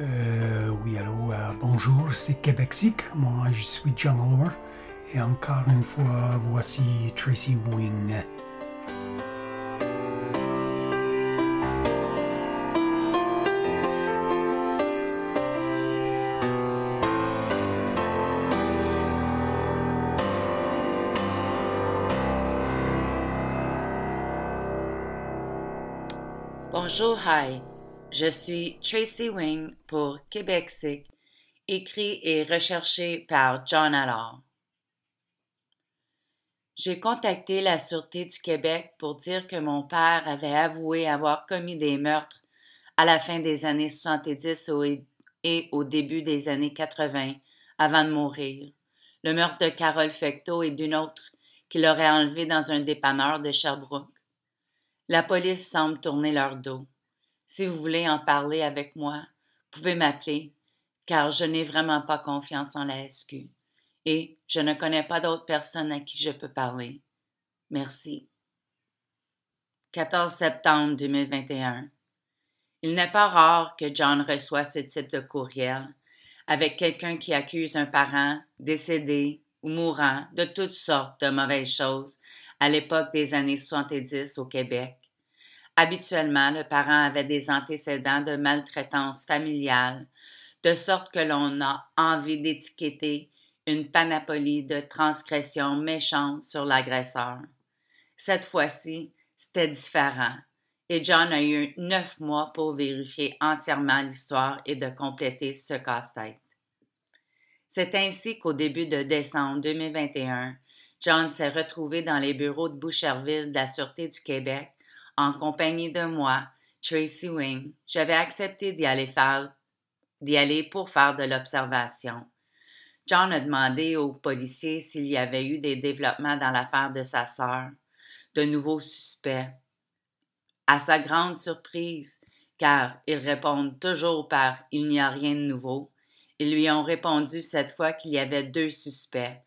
Euh, oui, allô, euh, bonjour, c'est Québec Sick. Moi, je suis John Allure, Et encore une fois, voici Tracy Wing. Bonjour, hi. Je suis Tracy Wing pour Québec Sick, écrit et recherché par John Allard. J'ai contacté la Sûreté du Québec pour dire que mon père avait avoué avoir commis des meurtres à la fin des années 70 et au début des années 80 avant de mourir. Le meurtre de Carole Fecteau et d'une autre qui l'aurait enlevée dans un dépanneur de Sherbrooke. La police semble tourner leur dos. Si vous voulez en parler avec moi, vous pouvez m'appeler, car je n'ai vraiment pas confiance en la SQ et je ne connais pas d'autres personnes à qui je peux parler. Merci. 14 septembre 2021. Il n'est pas rare que John reçoive ce type de courriel avec quelqu'un qui accuse un parent décédé ou mourant de toutes sortes de mauvaises choses à l'époque des années 70 au Québec Habituellement, le parent avait des antécédents de maltraitance familiale, de sorte que l'on a envie d'étiqueter une panoplie de transgressions méchantes sur l'agresseur. Cette fois-ci, c'était différent, et John a eu neuf mois pour vérifier entièrement l'histoire et de compléter ce casse-tête. C'est ainsi qu'au début de décembre 2021, John s'est retrouvé dans les bureaux de Boucherville de la Sûreté du Québec en compagnie de moi, Tracy Wing, j'avais accepté d'y aller d'y aller pour faire de l'observation. John a demandé aux policiers s'il y avait eu des développements dans l'affaire de sa sœur, de nouveaux suspects. À sa grande surprise, car ils répondent toujours par il n'y a rien de nouveau, ils lui ont répondu cette fois qu'il y avait deux suspects,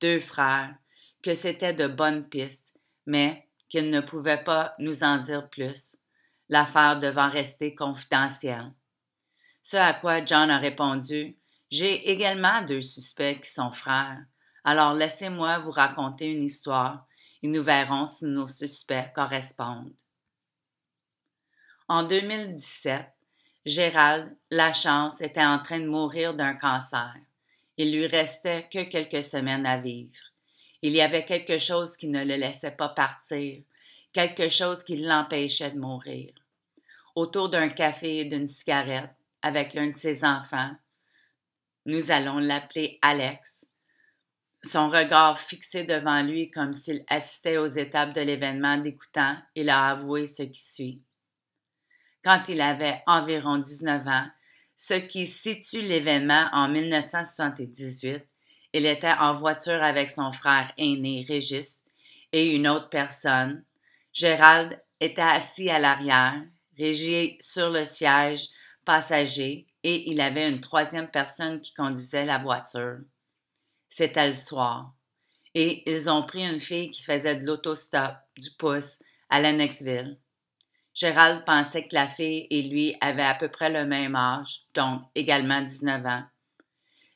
deux frères, que c'était de bonnes pistes, mais qu'il ne pouvait pas nous en dire plus, l'affaire devant rester confidentielle. Ce à quoi John a répondu J'ai également deux suspects qui sont frères, alors laissez-moi vous raconter une histoire et nous verrons si nos suspects correspondent. En 2017, Gérald Lachance était en train de mourir d'un cancer. Il lui restait que quelques semaines à vivre. Il y avait quelque chose qui ne le laissait pas partir, quelque chose qui l'empêchait de mourir. Autour d'un café et d'une cigarette, avec l'un de ses enfants, nous allons l'appeler Alex, son regard fixé devant lui comme s'il assistait aux étapes de l'événement d'écoutant, il a avoué ce qui suit. Quand il avait environ 19 ans, ce qui situe l'événement en 1978, il était en voiture avec son frère aîné Régis et une autre personne. Gérald était assis à l'arrière, régis sur le siège passager et il avait une troisième personne qui conduisait la voiture. C'était le soir et ils ont pris une fille qui faisait de l'autostop du pouce à ville. Gérald pensait que la fille et lui avaient à peu près le même âge, donc également 19 ans.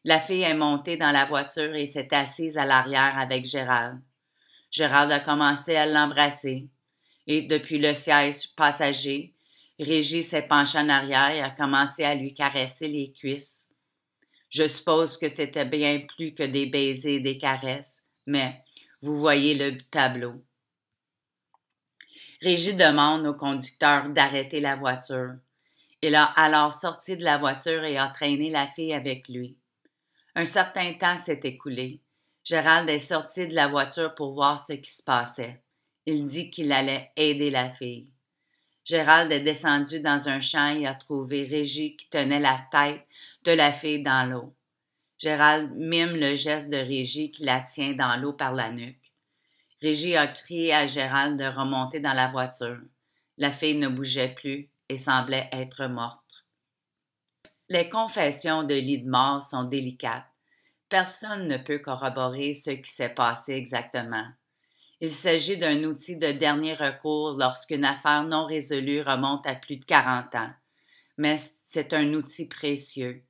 La fille est montée dans la voiture et s'est assise à l'arrière avec Gérald. Gérald a commencé à l'embrasser. Et depuis le siège passager, Régis s'est penché en arrière et a commencé à lui caresser les cuisses. Je suppose que c'était bien plus que des baisers et des caresses, mais vous voyez le tableau. Régis demande au conducteur d'arrêter la voiture. Il a alors sorti de la voiture et a traîné la fille avec lui. Un certain temps s'est écoulé. Gérald est sorti de la voiture pour voir ce qui se passait. Il dit qu'il allait aider la fille. Gérald est descendu dans un champ et a trouvé Régie qui tenait la tête de la fille dans l'eau. Gérald mime le geste de Régie qui la tient dans l'eau par la nuque. Régie a crié à Gérald de remonter dans la voiture. La fille ne bougeait plus et semblait être morte. Les confessions de mort sont délicates. Personne ne peut corroborer ce qui s'est passé exactement. Il s'agit d'un outil de dernier recours lorsqu'une affaire non résolue remonte à plus de 40 ans. Mais c'est un outil précieux.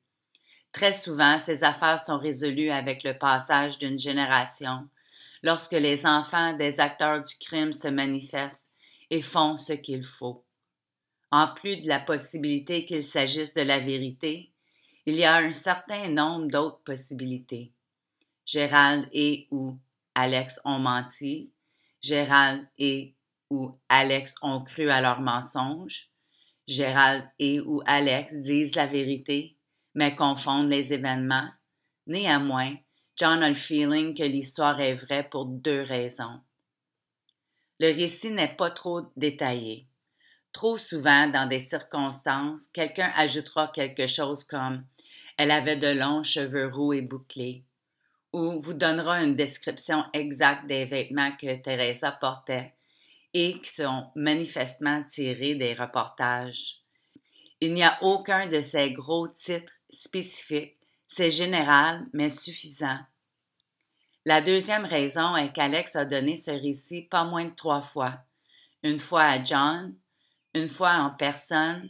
Très souvent, ces affaires sont résolues avec le passage d'une génération, lorsque les enfants des acteurs du crime se manifestent et font ce qu'il faut en plus de la possibilité qu'il s'agisse de la vérité, il y a un certain nombre d'autres possibilités. Gérald et ou Alex ont menti, Gérald et ou Alex ont cru à leur mensonge. Gérald et ou Alex disent la vérité, mais confondent les événements. Néanmoins, John a le feeling que l'histoire est vraie pour deux raisons. Le récit n'est pas trop détaillé. Trop souvent, dans des circonstances, quelqu'un ajoutera quelque chose comme Elle avait de longs cheveux roux et bouclés ou vous donnera une description exacte des vêtements que Teresa portait et qui sont manifestement tirés des reportages. Il n'y a aucun de ces gros titres spécifiques, c'est général mais suffisant. La deuxième raison est qu'Alex a donné ce récit pas moins de trois fois, une fois à John, une fois en personne,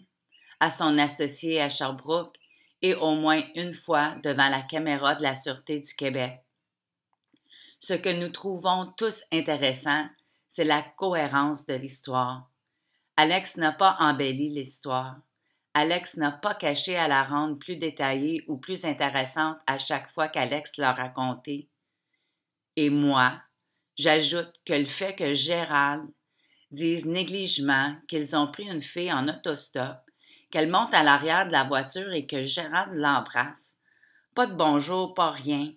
à son associé à Sherbrooke et au moins une fois devant la caméra de la Sûreté du Québec. Ce que nous trouvons tous intéressant, c'est la cohérence de l'histoire. Alex n'a pas embelli l'histoire. Alex n'a pas caché à la rendre plus détaillée ou plus intéressante à chaque fois qu'Alex l'a racontée. Et moi, j'ajoute que le fait que Gérald disent négligemment qu'ils ont pris une fille en autostop, qu'elle monte à l'arrière de la voiture et que Gérard l'embrasse. Pas de bonjour, pas rien.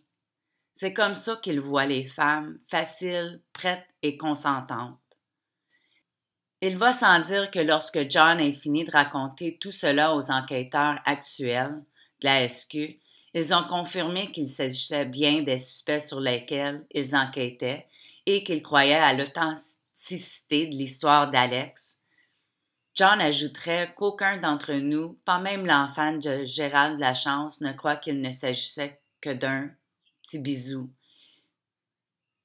C'est comme ça qu'ils voient les femmes, faciles, prêtes et consentantes. Il va sans dire que lorsque John a fini de raconter tout cela aux enquêteurs actuels de la SQ, ils ont confirmé qu'il s'agissait bien des suspects sur lesquels ils enquêtaient et qu'ils croyaient à l'authenticité cité de l'histoire d'Alex, John ajouterait qu'aucun d'entre nous, pas même l'enfant de Gérald Lachance, ne croit qu'il ne s'agissait que d'un petit bisou,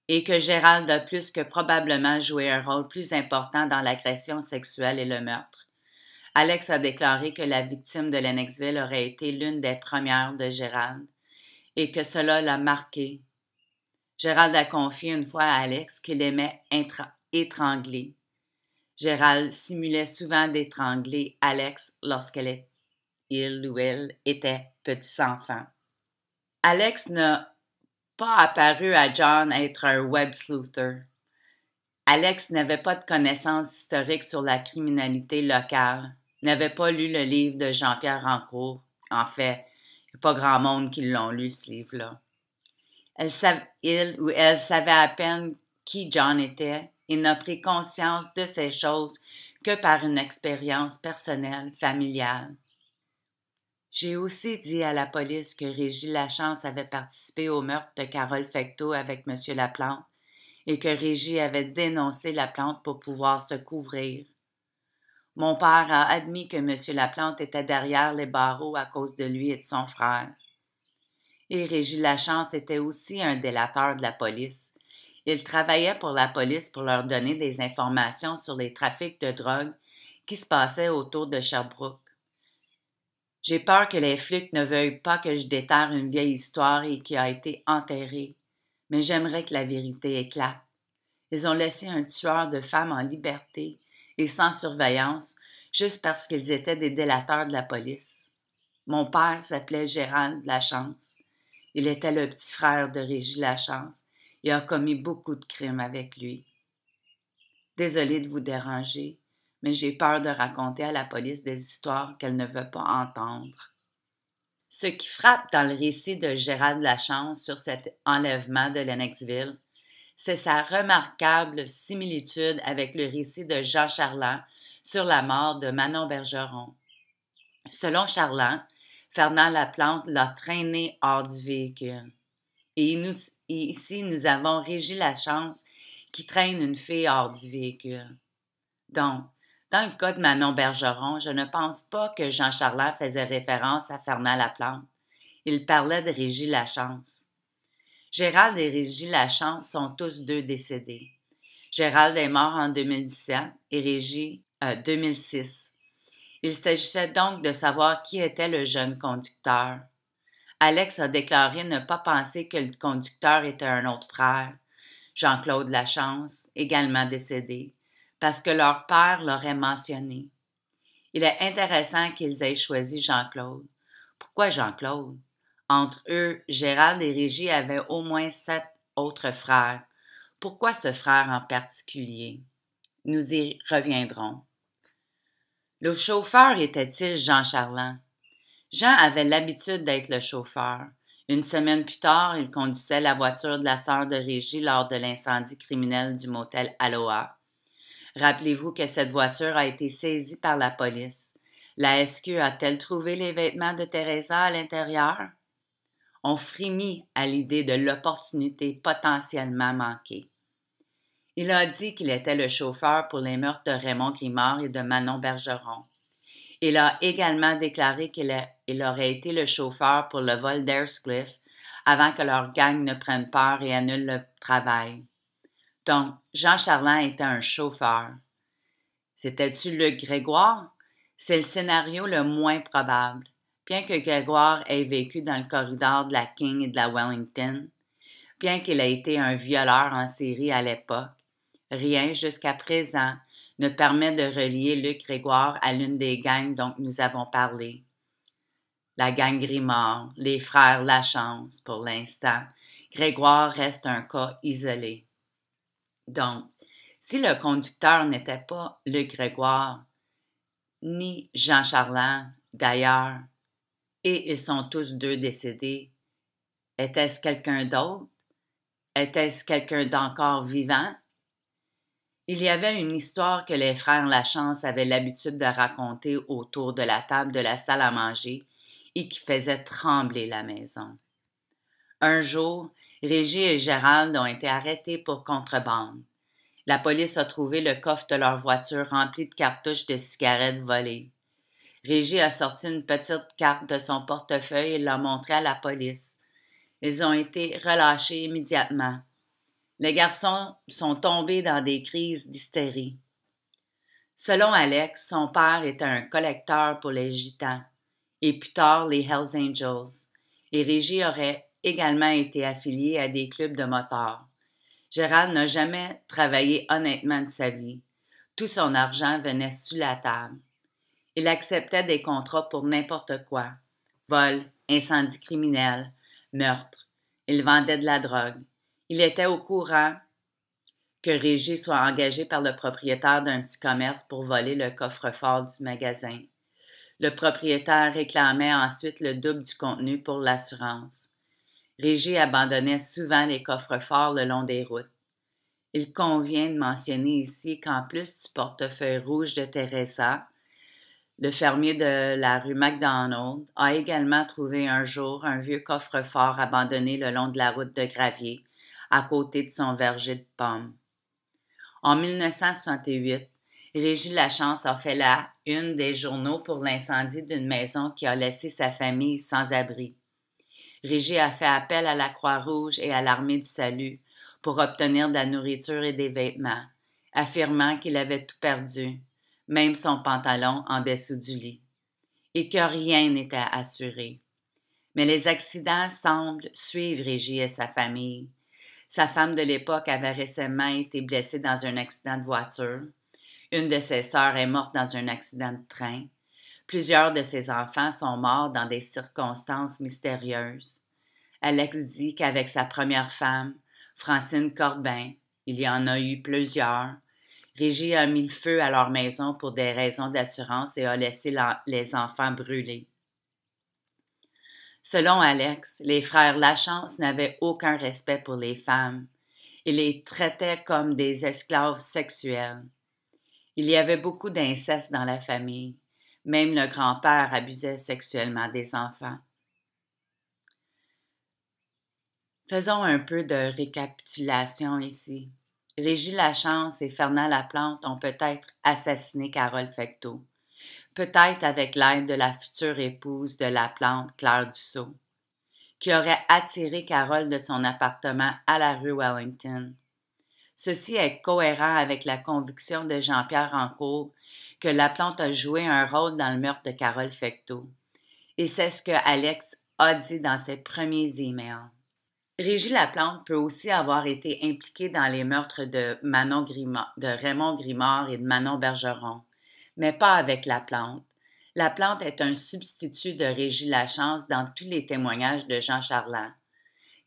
et que Gérald a plus que probablement joué un rôle plus important dans l'agression sexuelle et le meurtre. Alex a déclaré que la victime de Lennoxville aurait été l'une des premières de Gérald et que cela l'a marqué. Gérald a confié une fois à Alex qu'il aimait intra étranglé. Gérald simulait souvent d'étrangler Alex lorsqu'elle il ou elle était petit enfant. Alex n'a pas apparu à John être un web sleuther. Alex n'avait pas de connaissances historiques sur la criminalité locale, n'avait pas lu le livre de Jean-Pierre Rancourt. En fait, il n'y a pas grand monde qui l'ont lu, ce livre-là. Elle il ou elle savait à peine qui John était, il n'a pris conscience de ces choses que par une expérience personnelle familiale. J'ai aussi dit à la police que Régis Lachance avait participé au meurtre de Carole Fecteau avec M. Laplante et que Régis avait dénoncé Laplante pour pouvoir se couvrir. Mon père a admis que M. Laplante était derrière les barreaux à cause de lui et de son frère. Et Régis Lachance était aussi un délateur de la police. Ils travaillait pour la police pour leur donner des informations sur les trafics de drogue qui se passaient autour de Sherbrooke. J'ai peur que les flics ne veuillent pas que je déterre une vieille histoire et qui a été enterrée, mais j'aimerais que la vérité éclate. Ils ont laissé un tueur de femmes en liberté et sans surveillance juste parce qu'ils étaient des délateurs de la police. Mon père s'appelait Gérald Lachance. Il était le petit frère de Régis Lachance, et a commis beaucoup de crimes avec lui. Désolée de vous déranger, mais j'ai peur de raconter à la police des histoires qu'elle ne veut pas entendre. Ce qui frappe dans le récit de Gérald Lachance sur cet enlèvement de Lennoxville, c'est sa remarquable similitude avec le récit de Jean Charlan sur la mort de Manon Bergeron. Selon Charlan Fernand Laplante l'a traîné hors du véhicule. Et, ici, nous avons régi la chance qui traîne une fille hors du véhicule. Donc, dans le cas de Manon Bergeron, je ne pense pas que Jean Charlin faisait référence à Fernand Laplante. Il parlait de Régie Lachance. Gérald et Régie Lachance sont tous deux décédés. Gérald est mort en 2017 et Régie en euh, 2006. Il s'agissait donc de savoir qui était le jeune conducteur. Alex a déclaré ne pas penser que le conducteur était un autre frère, Jean-Claude Lachance, également décédé, parce que leur père l'aurait mentionné. Il est intéressant qu'ils aient choisi Jean-Claude. Pourquoi Jean-Claude? Entre eux, Gérald et Régis avaient au moins sept autres frères. Pourquoi ce frère en particulier? Nous y reviendrons. Le chauffeur était-il Jean Charland? Jean avait l'habitude d'être le chauffeur. Une semaine plus tard, il conduisait la voiture de la sœur de Régie lors de l'incendie criminel du motel Aloha. Rappelez-vous que cette voiture a été saisie par la police. La SQ a-t-elle trouvé les vêtements de Teresa à l'intérieur? On frémit à l'idée de l'opportunité potentiellement manquée. Il a dit qu'il était le chauffeur pour les meurtres de Raymond Grimard et de Manon Bergeron. Il a également déclaré qu'il aurait été le chauffeur pour le vol d'Airscliff avant que leur gang ne prenne peur et annule le travail. Donc, Jean Charland était un chauffeur. C'était-tu le Grégoire? C'est le scénario le moins probable. Bien que Grégoire ait vécu dans le corridor de la King et de la Wellington, bien qu'il ait été un violeur en série à l'époque, rien jusqu'à présent ne permet de relier Luc Grégoire à l'une des gangs dont nous avons parlé. La gang Grimard, les frères Lachance pour l'instant. Grégoire reste un cas isolé. Donc, si le conducteur n'était pas Luc Grégoire, ni Jean charlin d'ailleurs, et ils sont tous deux décédés, était-ce quelqu'un d'autre? Était-ce quelqu'un d'encore vivant? Il y avait une histoire que les frères Lachance avaient l'habitude de raconter autour de la table de la salle à manger et qui faisait trembler la maison. Un jour, Régis et Gérald ont été arrêtés pour contrebande. La police a trouvé le coffre de leur voiture rempli de cartouches de cigarettes volées. Régis a sorti une petite carte de son portefeuille et l'a montrée à la police. Ils ont été relâchés immédiatement les garçons sont tombés dans des crises d'hystérie. Selon Alex, son père était un collecteur pour les Gitans et plus tard les Hells Angels, et Régis aurait également été affilié à des clubs de motards. Gérald n'a jamais travaillé honnêtement de sa vie. Tout son argent venait sous la table. Il acceptait des contrats pour n'importe quoi vol, incendie criminel, meurtre. Il vendait de la drogue. Il était au courant que Régis soit engagé par le propriétaire d'un petit commerce pour voler le coffre-fort du magasin. Le propriétaire réclamait ensuite le double du contenu pour l'assurance. Régis abandonnait souvent les coffres-forts le long des routes. Il convient de mentionner ici qu'en plus du portefeuille rouge de Teresa, le fermier de la rue MacDonald a également trouvé un jour un vieux coffre-fort abandonné le long de la route de Gravier, à côté de son verger de pommes. En 1968, Régis Lachance a fait la une des journaux pour l'incendie d'une maison qui a laissé sa famille sans abri. Régis a fait appel à la Croix-Rouge et à l'Armée du Salut pour obtenir de la nourriture et des vêtements, affirmant qu'il avait tout perdu, même son pantalon en dessous du lit, et que rien n'était assuré. Mais les accidents semblent suivre Régis et sa famille. Sa femme de l'époque avait récemment été blessée dans un accident de voiture. Une de ses sœurs est morte dans un accident de train. Plusieurs de ses enfants sont morts dans des circonstances mystérieuses. Alex dit qu'avec sa première femme, Francine Corbin, il y en a eu plusieurs, Régie a mis le feu à leur maison pour des raisons d'assurance et a laissé les enfants brûler. Selon Alex, les frères Lachance n'avaient aucun respect pour les femmes. et les traitaient comme des esclaves sexuels. Il y avait beaucoup d'inceste dans la famille. Même le grand-père abusait sexuellement des enfants. Faisons un peu de récapitulation ici. Régis Lachance et Fernand Laplante ont peut-être assassiné Carole Fecteau peut-être avec l'aide de la future épouse de la plante Claire Dussault, qui aurait attiré Carole de son appartement à la rue Wellington. Ceci est cohérent avec la conviction de Jean-Pierre Rancourt que la plante a joué un rôle dans le meurtre de Carole Fecteau. Et c'est ce que Alex a dit dans ses premiers emails. Régis Laplante peut aussi avoir été impliqué dans les meurtres de, Manon de Raymond Grimard et de Manon Bergeron, mais pas avec la plante. La plante est un substitut de Régis Lachance dans tous les témoignages de Jean Charland.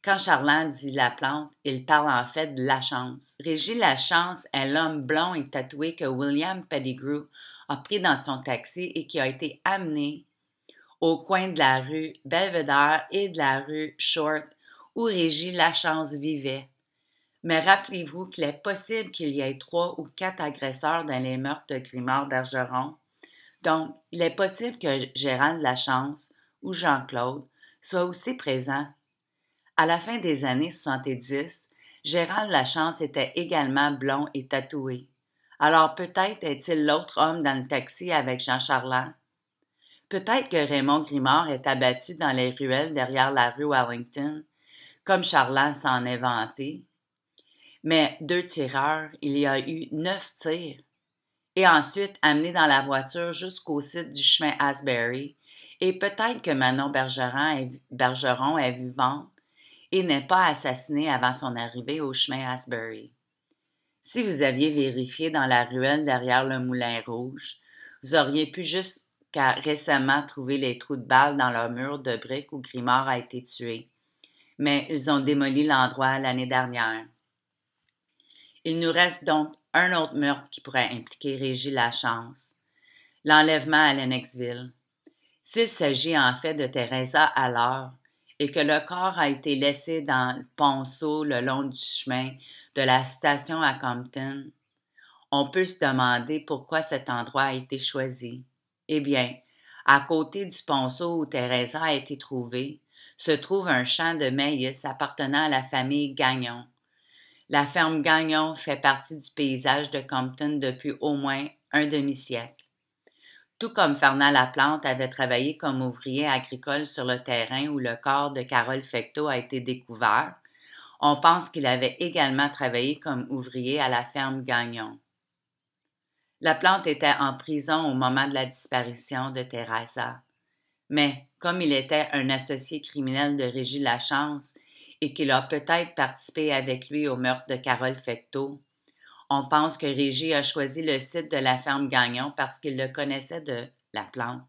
Quand Charland dit la plante, il parle en fait de la chance. Régis Lachance est l'homme blond et tatoué que William Pettigrew a pris dans son taxi et qui a été amené au coin de la rue Belvedere et de la rue Short où Régis Lachance vivait mais rappelez-vous qu'il est possible qu'il y ait trois ou quatre agresseurs dans les meurtres de Grimard Bergeron. Donc, il est possible que Gérald Lachance ou Jean-Claude soient aussi présents. À la fin des années 70, Gérald Lachance était également blond et tatoué. Alors peut-être est-il l'autre homme dans le taxi avec Jean Charland. Peut-être que Raymond Grimard est abattu dans les ruelles derrière la rue Wellington, comme Charland s'en est vanté mais deux tireurs, il y a eu neuf tirs. Et ensuite amené dans la voiture jusqu'au site du chemin Asbury, et peut-être que Manon Bergeron est, Bergeron vivante et n'est pas assassinée avant son arrivée au chemin Asbury. Si vous aviez vérifié dans la ruelle derrière le moulin rouge, vous auriez pu jusqu'à récemment trouver les trous de balles dans le mur de briques où Grimard a été tué. Mais ils ont démoli l'endroit l'année dernière. Il nous reste donc un autre meurtre qui pourrait impliquer Régis Lachance, l'enlèvement à Lennoxville. S'il s'agit en fait de Teresa alors et que le corps a été laissé dans le ponceau le long du chemin de la station à Compton, on peut se demander pourquoi cet endroit a été choisi. Eh bien, à côté du ponceau où Teresa a été trouvée, se trouve un champ de maïs appartenant à la famille Gagnon, la ferme Gagnon fait partie du paysage de Compton depuis au moins un demi-siècle. Tout comme Fernand Laplante avait travaillé comme ouvrier agricole sur le terrain où le corps de Carole Fecteau a été découvert, on pense qu'il avait également travaillé comme ouvrier à la ferme Gagnon. Laplante était en prison au moment de la disparition de Teresa. Mais, comme il était un associé criminel de Régis Lachance et qu'il a peut-être participé avec lui au meurtre de Carole Fecteau. On pense que Régis a choisi le site de la ferme Gagnon parce qu'il le connaissait de la plante.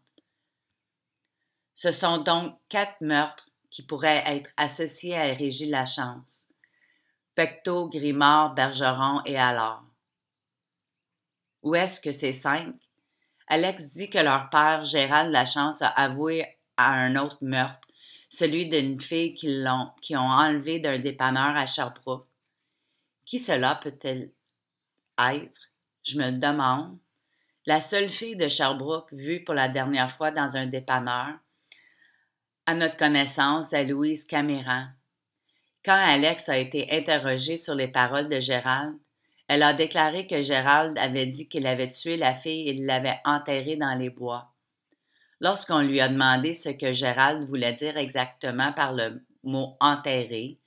Ce sont donc quatre meurtres qui pourraient être associés à Régis Lachance. Pecto, Grimard, Bergeron et alors. Où est-ce que ces cinq? Alex dit que leur père, Gérald Lachance, a avoué à un autre meurtre celui d'une fille qui l'ont, qui ont enlevé d'un dépanneur à Sherbrooke. Qui cela peut-elle être? Je me le demande. La seule fille de Sherbrooke vue pour la dernière fois dans un dépanneur, à notre connaissance, à Louise Cameron. Quand Alex a été interrogée sur les paroles de Gérald, elle a déclaré que Gérald avait dit qu'il avait tué la fille et l'avait enterrée dans les bois. Lorsqu'on lui a demandé ce que Gérald voulait dire exactement par le mot enterré,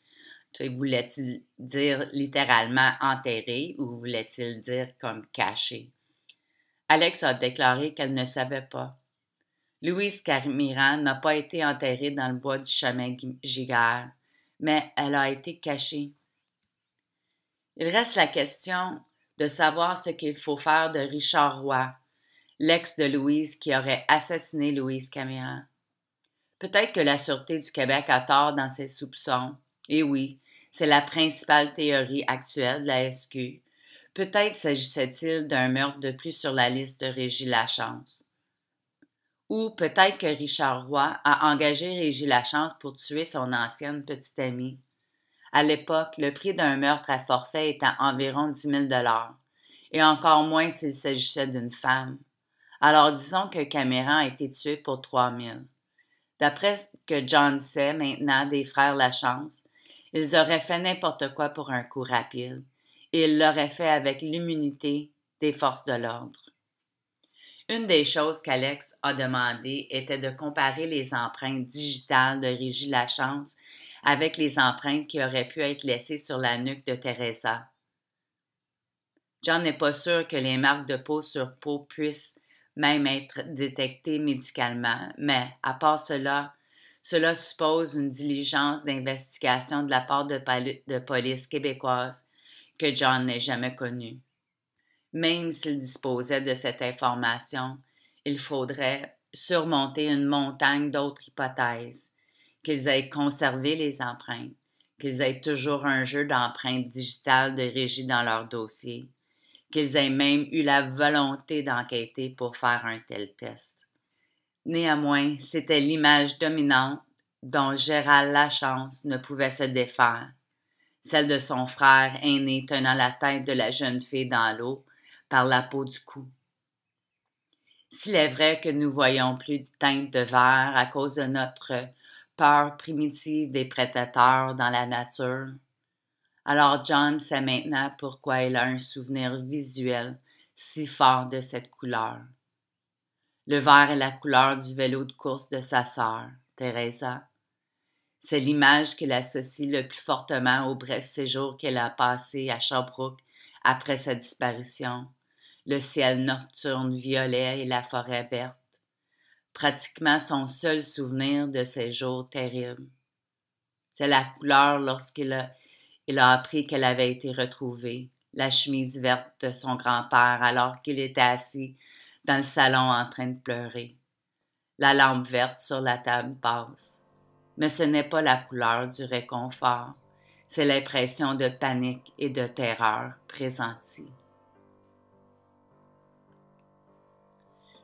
voulait-il dire littéralement enterré ou voulait-il dire comme caché? Alex a déclaré qu'elle ne savait pas. Louise Carmiran n'a pas été enterrée dans le bois du chemin Giger, mais elle a été cachée. Il reste la question de savoir ce qu'il faut faire de Richard Roy, l'ex de Louise qui aurait assassiné Louise Caméra. Peut-être que la Sûreté du Québec a tort dans ses soupçons. Et eh oui, c'est la principale théorie actuelle de la SQ. Peut-être s'agissait-il d'un meurtre de plus sur la liste de Régis Lachance. Ou peut-être que Richard Roy a engagé Régis Lachance pour tuer son ancienne petite amie. À l'époque, le prix d'un meurtre à forfait était environ 10 dollars, et encore moins s'il s'agissait d'une femme. Alors disons que Cameron a été tué pour 3000. D'après ce que John sait maintenant des frères Lachance, ils auraient fait n'importe quoi pour un coup rapide, et ils l'auraient fait avec l'immunité des forces de l'ordre. Une des choses qu'Alex a demandé était de comparer les empreintes digitales de La Lachance avec les empreintes qui auraient pu être laissées sur la nuque de Teresa. John n'est pas sûr que les marques de peau sur peau puissent même être détecté médicalement, mais à part cela, cela suppose une diligence d'investigation de la part de, police québécoise que John n'ait jamais connue. Même s'il disposait de cette information, il faudrait surmonter une montagne d'autres hypothèses, qu'ils aient conservé les empreintes, qu'ils aient toujours un jeu d'empreintes digitales de régie dans leur dossier, qu'ils aient même eu la volonté d'enquêter pour faire un tel test. Néanmoins, c'était l'image dominante dont Gérald Lachance ne pouvait se défaire, celle de son frère aîné tenant la tête de la jeune fille dans l'eau par la peau du cou. S'il est vrai que nous voyons plus de teintes de verre à cause de notre peur primitive des prédateurs dans la nature, alors John sait maintenant pourquoi il a un souvenir visuel si fort de cette couleur. Le vert est la couleur du vélo de course de sa sœur, Teresa. C'est l'image qu'il associe le plus fortement au bref séjour qu'elle a passé à Sherbrooke après sa disparition, le ciel nocturne violet et la forêt verte, pratiquement son seul souvenir de ces jours terribles. C'est la couleur lorsqu'il a il a appris qu'elle avait été retrouvée, la chemise verte de son grand-père, alors qu'il était assis dans le salon en train de pleurer. La lampe verte sur la table passe. Mais ce n'est pas la couleur du réconfort, c'est l'impression de panique et de terreur présentie.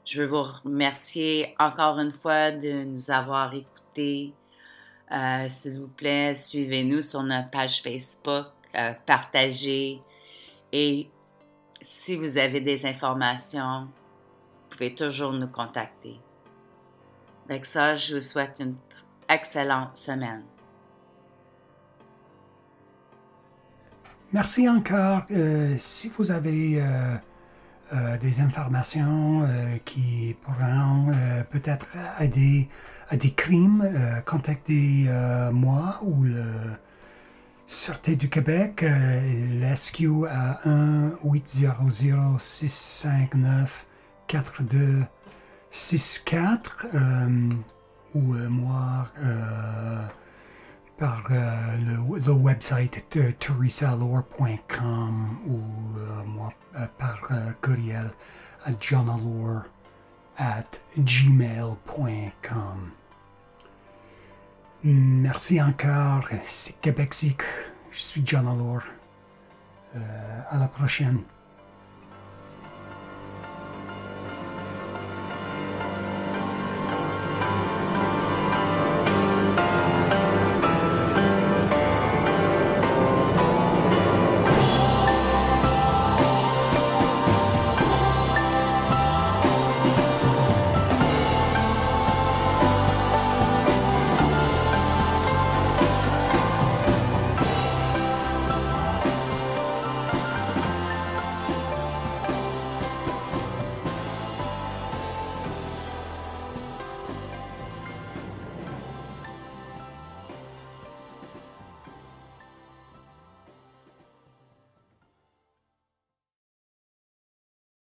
Je veux vous remercier encore une fois de nous avoir écoutés, euh, s'il vous plaît, suivez-nous sur notre page Facebook, euh, partagez. Et si vous avez des informations, vous pouvez toujours nous contacter. Avec ça, je vous souhaite une excellente semaine. Merci encore. Euh, si vous avez euh, des informations euh, qui pourront euh, peut-être aider à des crimes, contactez moi ou le Sûreté du Québec, l'SQ à 1 800 659 4264 ou moi par euh, le, le, website euh, TheresaLore.com ou euh, moi par courriel à johnalore at gmail.com. Merci encore, c'est Québec Je suis John à la prochaine.